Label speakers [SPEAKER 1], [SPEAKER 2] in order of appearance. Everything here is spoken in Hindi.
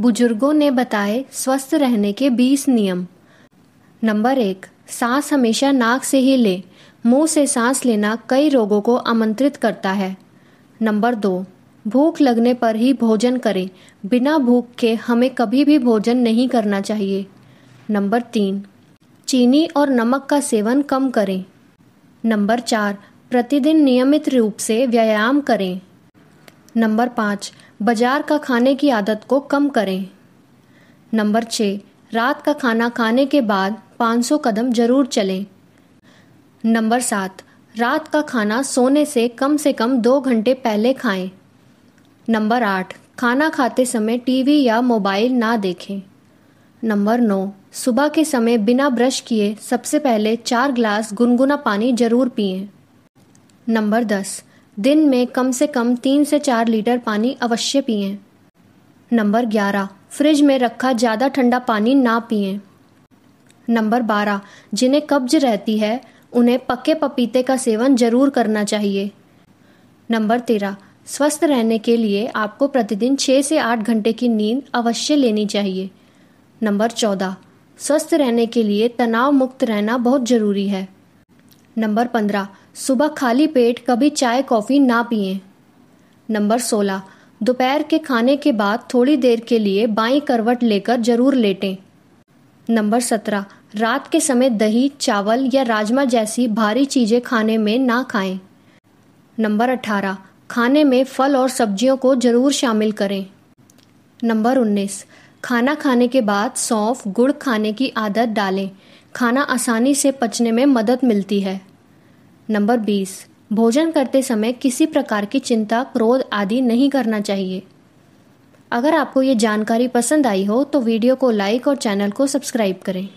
[SPEAKER 1] बुजुर्गों ने बताए स्वस्थ रहने के 20 नियम नंबर एक सांस हमेशा नाक से ही ले मुंह से सांस लेना कई रोगों को आमंत्रित करता है नंबर दो भूख लगने पर ही भोजन करें बिना भूख के हमें कभी भी भोजन नहीं करना चाहिए नंबर तीन चीनी और नमक का सेवन कम करें नंबर चार प्रतिदिन नियमित रूप से व्यायाम करें नंबर पाँच बाजार का खाने की आदत को कम करें नंबर छः रात का खाना खाने के बाद 500 कदम जरूर चलें नंबर सात रात का खाना सोने से कम से कम दो घंटे पहले खाएं। नंबर आठ खाना खाते समय टीवी या मोबाइल ना देखें नंबर नौ सुबह के समय बिना ब्रश किए सबसे पहले चार ग्लास गुनगुना पानी जरूर पिए नंबर दस दिन में कम से कम तीन से चार लीटर पानी अवश्य पिए नंबर ग्यारह फ्रिज में रखा ज़्यादा ठंडा पानी ना पिए नंबर बारह जिन्हें कब्ज रहती है उन्हें पक्के पपीते का सेवन जरूर करना चाहिए नंबर तेरह स्वस्थ रहने के लिए आपको प्रतिदिन छः से आठ घंटे की नींद अवश्य लेनी चाहिए नंबर चौदह स्वस्थ रहने के लिए तनाव मुक्त रहना बहुत ज़रूरी है नंबर पंद्रह सुबह खाली पेट कभी चाय कॉफ़ी ना पिए नंबर सोलह दोपहर के खाने के बाद थोड़ी देर के लिए बाई करवट लेकर जरूर लेटें नंबर सत्रह रात के समय दही चावल या राजमा जैसी भारी चीज़ें खाने में ना खाएं नंबर अठारह खाने में फल और सब्जियों को ज़रूर शामिल करें नंबर उन्नीस खाना खाने के बाद सौंफ गुड़ खाने की आदत डालें खाना आसानी से पचने में मदद मिलती है नंबर बीस भोजन करते समय किसी प्रकार की चिंता क्रोध आदि नहीं करना चाहिए अगर आपको ये जानकारी पसंद आई हो तो वीडियो को लाइक और चैनल को सब्सक्राइब करें